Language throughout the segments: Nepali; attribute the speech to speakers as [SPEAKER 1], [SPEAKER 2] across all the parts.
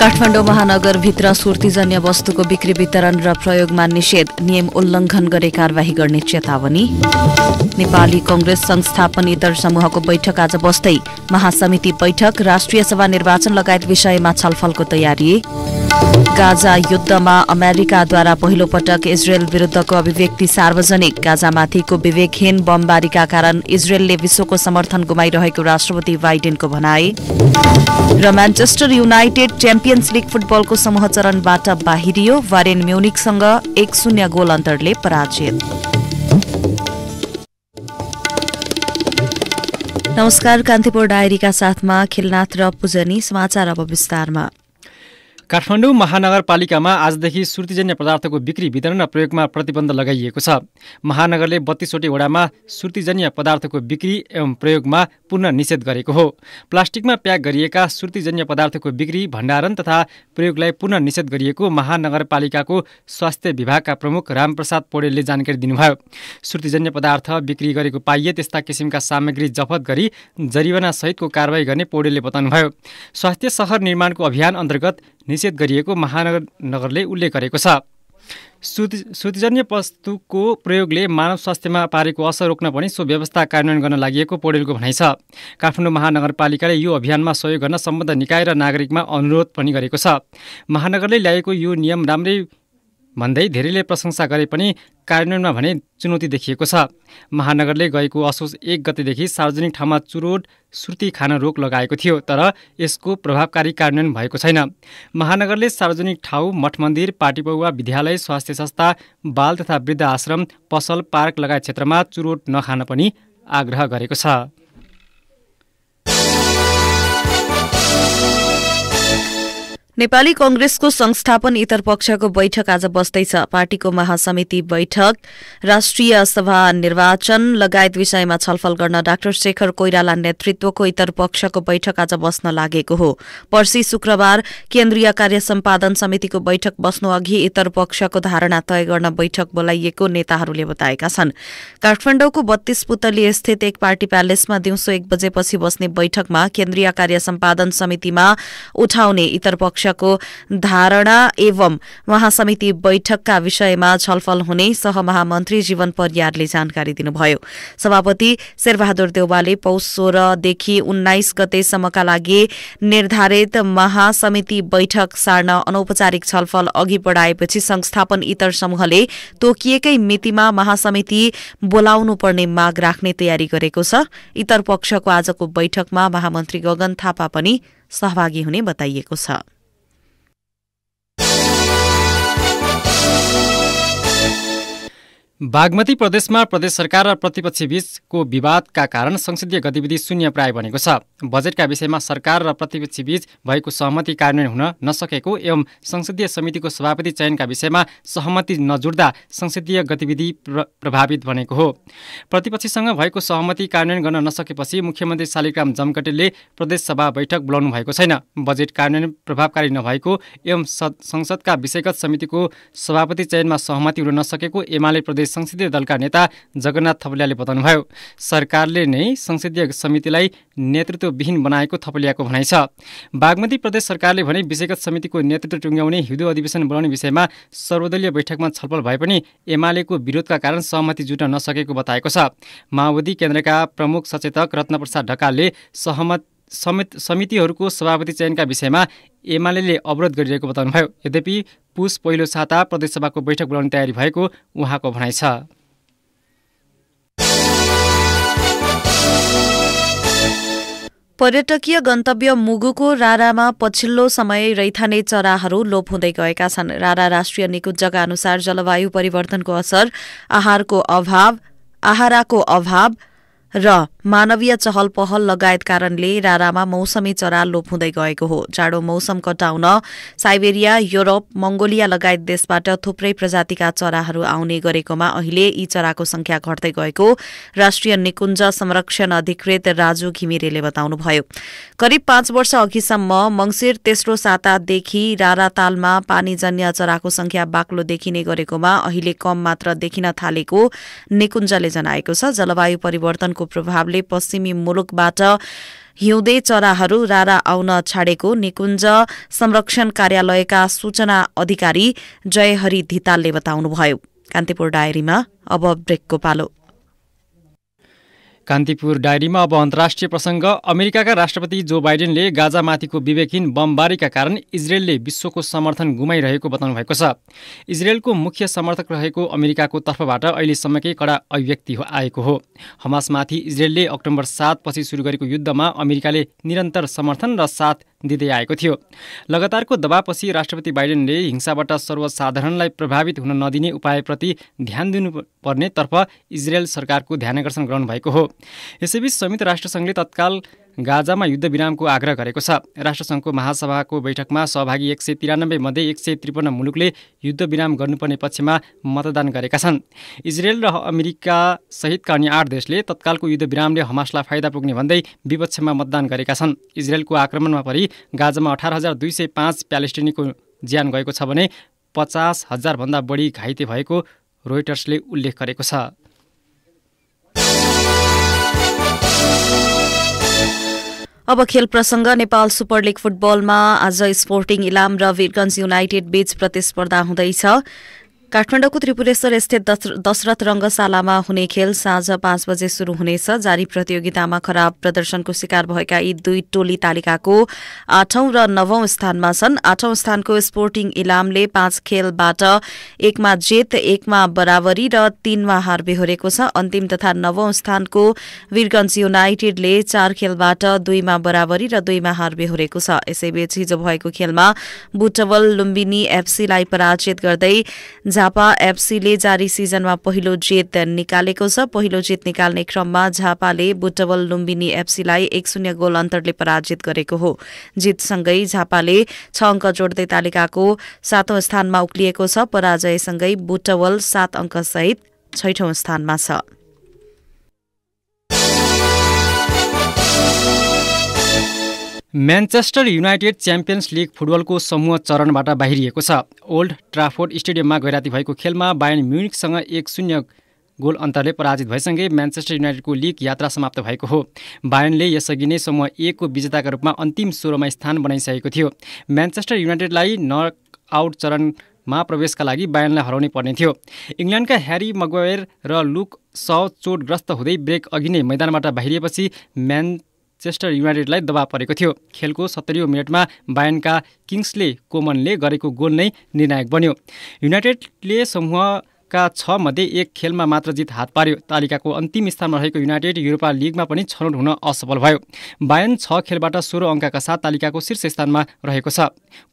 [SPEAKER 1] काठमाडौँ महानगरभित्र सुर्तिजन्य वस्तुको बिक्री वितरण र प्रयोगमा निषेध नियम उल्लङ्घन गरे कार्यवाही गर्ने चेतावनी नेपाली कंग्रेस संस्थापन इतर समूहको बैठक आज बस्दै महासमिति बैठक राष्ट्रिय सभा निर्वाचन लगायत विषयमा छलफलको तयारी गाजा युद्धमा अमेरिकाद्वारा पटक इजरायल विरुद्धको अभिव्यक्ति सार्वजनिक गाजामाथिको विवेकहीन बमबारीका कारण इजरायलले विश्वको समर्थन गुमाइरहेको राष्ट्रपति बाइडेनको भनाई र म्यान्चेस्टर युनाइटेड च्याम्पियन्स लिग फुटबलको समूह चरणबाट बाहिरियो वारेन म्युनिकसँग एक शून्य गोल अन्तरले पराजित नमस्कार कान्तिपुर डायरीका साथमा खेलनाथ र पूजनी समाचार अब विस्तारमा
[SPEAKER 2] काठमाडौँ महानगरपालिकामा आजदेखि सुर्तिजन्य पदार्थको बिक्री वितरण र प्रयोगमा प्रतिबन्ध लगाइएको छ महानगरले बत्तीसवटै वडामा सुर्तिजन्य पदार्थको बिक्री एवं प्रयोगमा पुनः निषेध गरेको हो प्लास्टिकमा प्याक गरिएका सुर्तिजन्य पदार्थको बिक्री भण्डारण तथा प्रयोगलाई पुनः निषेध गरिएको महानगरपालिकाको स्वास्थ्य विभागका प्रमुख रामप्रसाद पौडेलले जानकारी दिनुभयो सुर्तिजन्य पदार्थ बिक्री गरेको पाइए त्यस्ता किसिमका सामग्री जफत गरी जरिवानासहितको कारवाही गर्ने पौडेलले बताउनुभयो स्वास्थ्य सहर निर्माणको अभियान अन्तर्गत निषेध गरिएको महानगर नगरले उल्लेख गरेको छ सुतिजन्य वस्तुको प्रयोगले मानव स्वास्थ्यमा पारेको असर रोक्न पनि सो व्यवस्था कार्यान्वयन गर्न लागि पौडेलको भनाइ छ काठमाडौँ महानगरपालिकाले यो अभियानमा सहयोग गर्न सम्बन्ध निकाय र नागरिकमा अनुरोध पनि गरेको छ महानगरले ल्याएको यो नियम राम्रै भन्दै धेरैले प्रशंसा गरे पनि कार्यान्वयनमा भने चुनौती देखिएको छ महानगरले गएको असोज एक गतेदेखि सार्वजनिक ठाउँमा चुरोट सुर्ती खान रोक लगाएको थियो तर यसको प्रभावकारी कार्यान्वयन भएको छैन महानगरले सार्वजनिक ठाउँ मठ मन्दिर पाटीपौवा विद्यालय स्वास्थ्य संस्था बाल तथा वृद्ध आश्रम पसल पार्क लगायत क्षेत्रमा चुरोट नखान पनि आग्रह गरेको छ
[SPEAKER 1] नेपाली कंग्रेसको संस्थापन इतर पक्षको बैठक आज बस्दैछ पार्टीको महासमिति बैठक राष्ट्रिय सभा निर्वाचन लगायत विषयमा छलफल गर्न डाक्टर शेखर कोइराला नेतृत्वको इतर पक्षको बैठक आज बस्न लागेको हो पर्सी शुक्रबार केन्द्रीय कार्य सम्पादन समितिको बैठक बस्नु अघि इतर पक्षको धारणा तय गर्न बैठक बोलाइएको नेताहरूले बताएका छन् काठमाडौँको बत्तीस पुतली स्थित एक पार्टी प्यालेसमा दिउँसो एक बजेपछि बस्ने बैठकमा केन्द्रीय कार्य सम्पादन समितिमा उठाउने इतर पक्ष को धारणा एवं महासमिति बैठकका विषयमा छलफल हुने सहमहामन्त्री जीवन परियारले जानकारी दिनुभयो सभापति शेरबहादुर देउवाले पौष सोह्रदेखि उन्नाइस गतेसम्मका लागि निर्धारित महासमिति बैठक सार्न अनौपचारिक छलफल अघि बढाएपछि संस्थापन इतर समूहले तोकिएकै मितिमा महासमिति बोलाउनु पर्ने माग राख्ने तयारी गरेको छ इतर पक्षको आजको बैठकमा महामन्त्री गगन थापा पनि सहभागी हुने बताइएको
[SPEAKER 2] छ बागमती प्रदेशमा प्रदेश सरकार र प्रतिपक्षी बीचको विवादका कारण संसदीय गतिविधि शून्य प्राय बनेको छ बजेटका विषयमा सरकार र प्रतिपक्षी बीच भएको सहमति कार्यान्वयन हुन नसकेको एवं संसदीय समितिको सभापति चयनका विषयमा सहमति नजुड्दा संसदीय गतिविधि प्र प्रभावित बनेको हो प्रतिपक्षीसँग भएको सहमति कार्यान्वयन गर्न नसकेपछि मुख्यमन्त्री शालिग्राम जमकटेलले प्रदेशसभा बैठक बोलाउनु भएको छैन बजेट कार्यान्वयन प्रभावकारी नभएको एवं संसदका विषयगत समितिको सभापति चयनमा सहमति हुन नसकेको एमाले प्रदेश संसदीय दलका नेता जगन्नाथ थपलियाले बताउनुभयो सरकारले नै संसदीय समितिलाई नेतृत्वविहीन बनाएको थपलियाको भनाइ छ बागमती प्रदेश सरकारले भने विषयगत समितिको नेतृत्व टुङ्ग्याउने हिउँदो अधिवेशन बोलाउने विषयमा सर्वदलीय बैठकमा छलफल भए पनि एमालेको विरोधका कारण सहमति जुट्न नसकेको बताएको छ माओवादी केन्द्रका प्रमुख सचेतक रत्नप्रसाद ढकालले सहमत समितिहरूको सभापति चयनका विषयमा एमाले अवरोध गरिरहेको बताउनुभयो यद्यपि पुस पहिलो साता प्रदेशसभाको बैठक बोलाउने तयारी भएको उहाँको भनाइ छ
[SPEAKER 1] पर्यटकीय गन्तव्य मुगुको रारामा पछिल्लो समय रैथाने चराहरू लोप हुँदै गएका छन् रारा राष्ट्रिय निकुञ्जका अनुसार जलवायु परिवर्तनको असर आहारको अभाव आहाराको अभाव र मानवीय चहल पहल लगायत कारणले रारामा मौसमी चरा लोप हुँदै गएको हो जाडो मौसम कटाउन साइबेरिया युरोप मंगोलिया लगायत देशबाट थुप्रै प्रजातिका चराहरू आउने गरेकोमा अहिले यी चराको संख्या घट्दै गएको राष्ट्रिय निकुञ्ज संरक्षण अधिकृत राजु घिमिरेले बताउनुभयो करिब पाँच वर्ष अघिसम्म मंगिर तेस्रो सातादेखि रारातालमा पानीजन्य चराको संख्या बाक्लो देखिने गरेकोमा अहिले कम मात्र देखिन थालेको निकुञ्जले जनाएको छ जलवायु परिवर्तन मनसुनको प्रभावले पश्चिमी मुलुकबाट हिउँदे चराहरू रारा आउन छाडेको निकुञ्ज संरक्षण कार्यालयका सूचना अधिकारी जयहरि धितालले बताउनुभयो कान्तिपुर डायरीमा अब ब्रेकको पालो
[SPEAKER 2] कान्तिपुर डायरीमा अब अन्तर्राष्ट्रिय प्रसङ्ग अमेरिकाका राष्ट्रपति जो बाइडेनले गाजामाथिको विवेकहीन बमबारीका कारण इजरायलले विश्वको समर्थन गुमाइरहेको बताउनु भएको छ इजरायलको मुख्य समर्थक रहेको अमेरिकाको तर्फबाट अहिलेसम्मकै कडा अभिव्यक्ति आएको हो हमासमाथि इजरायलले अक्टोबर सातपछि सुरु गरेको युद्धमा अमेरिकाले निरन्तर समर्थन र साथ दिँदै आएको थियो लगातारको दबावपछि राष्ट्रपति बाइडेनले हिंसाबाट सर्वसाधारणलाई प्रभावित हुन नदिने उपायप्रति ध्यान दिनुपर्नेतर्फ इजरायल सरकारको ध्यानकर्षण गराउनु भएको हो यसैबीच संयुक्त राष्ट्रसङ्घले तत्काल गाजामा युद्धविरामको आग्रह गरेको छ राष्ट्रसङ्घको महासभाको बैठकमा सहभागी एक सय तिरानब्बे मध्ये एक सय त्रिपन्न मुलुकले युद्धविराम गर्नुपर्ने पक्षमा मतदान गरेका छन् इजरायल र अमेरिका सहितका अन्य आठ देशले तत्कालको युद्धविरामले हमासलाई फाइदा पुग्ने भन्दै विपक्षमा मतदान गरेका छन् इजरायलको आक्रमणमा परि गाजामा अठार हजार दुई सय पाँच प्यालेस्टिनीको ज्यान गएको छ भने पचास हजारभन्दा बढी घाइते भएको रोइटर्सले उल्लेख गरेको छ
[SPEAKER 1] अब खेल प्रसंग नेपाल सुपर लिग फुटबलमा आज स्पोर्टिङ इलाम र वीरगंज युनाइटेड बीच प्रतिस्पर्धा हुँदैछ काठमाडौँको त्रिपुरेश्वर स्थित दशरथ रङ्गशालामा हुने खेल साँझ पाँच बजे सुरु हुनेछ जारी प्रतियोगितामा खराब प्रदर्शनको शिकार भएका यी दुई टोली तालिकाको आठौं र नवौं स्थानमा छन् आठौं स्थानको स्पोर्टिङ इलामले पाँच खेलबाट एकमा जेत एकमा बराबरी र तीनमा हार बेहोरेको छ अन्तिम तथा नवौं स्थानको वीरगंज युनाइटेडले चार खेलबाट दुईमा बराबरी र दुईमा हार बेहोरेको छ यसैबीच हिजो भएको खेलमा बुटवल लुम्बिनी एफसीलाई पराजित गर्दै झापा एफसीले जारी सिजनमा पहिलो जित निकालेको छ पहिलो जित निकाल्ने क्रममा झापाले बुटवल लुम्बिनी एफसीलाई एक शून्य गोल अन्तरले पराजित गरेको हो जितसँगै झापाले छ अङ्क जोड्दै तालिकाको सातौं स्थानमा उक्लिएको छ पराजयसँगै बुटवल सात अङ्कसहित छैठौं स्थानमा छ
[SPEAKER 2] म्यान्चेस्टर युनाइटेड च्याम्पियन्स लिग फुटबलको समूह चरणबाट बाहिरिएको छ ओल्ड ट्राफोर्ड स्टेडियममा गैराती भएको खेलमा बायन म्युनिकसँग एक शून्य गोल अन्तरले पराजित भएसँगै म्यान्चेस्टर युनाइटेडको लिग यात्रा समाप्त भएको हो बायनले यसअघि नै समूह एकको विजेताका रूपमा अन्तिम सोह्रमा स्थान बनाइसकेको थियो म्यान्चेस्टर युनाइटेडलाई नक आउट चरणमा प्रवेशका लागि बायनलाई हराउनै पर्ने थियो इङ्ल्यान्डका ह्यारी मगवेयर र लुक स चोटग्रस्त हुँदै ब्रेक अघि नै मैदानबाट बाहिरिएपछि म्यान चेस्टर युनाइटेडलाई दबाव परेको थियो खेलको सत्तरीौँ मिनटमा बायनका किङ्सले कोमनले गरेको गोल नै निर्णायक बन्यो युनाइटेडले समूहका छ मध्ये एक खेलमा मात्र जित हात पार्यो तालिकाको अन्तिम स्थानमा रहेको युनाइटेड युरोपा लिगमा पनि छनौट हुन असफल भयो बायन छ खेलबाट सोह्र अङ्कका साथ तालिकाको शीर्ष स्थानमा रहेको छ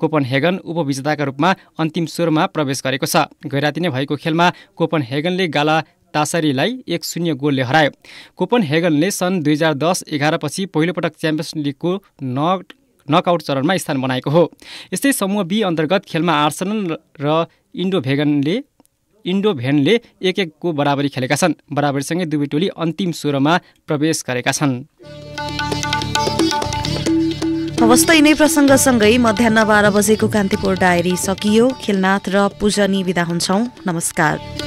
[SPEAKER 2] कोपन हेगन उपविजेताका रूपमा अन्तिम स्वरमा प्रवेश गरेको छ गैराती नै भएको खेलमा कोपन हेगनले गाला टासरीलाई एक शून्य गोलले हरायो कोपन हेगनले सन् दुई हजार दस एघारपछि पहिलोपटक च्याम्पियन्स लिगको न नकआउट चरणमा स्थान बनाएको हो यस्तै समूह बी अन्तर्गत खेलमा आर्सनल र इन्डो इन्डोभेनले एक एकको बराबरी खेलेका छन् बराबरीसँगै दुवै टोली अन्तिम सोह्रमा प्रवेश गरेका छन्
[SPEAKER 1] हवस्त यिनै प्रसङ्गसँगै मध्याह बाह्र बजेको कान्तिपुर डायरी सकियो खेलनाथ र पूजनी विदा हुन्छौँ नमस्कार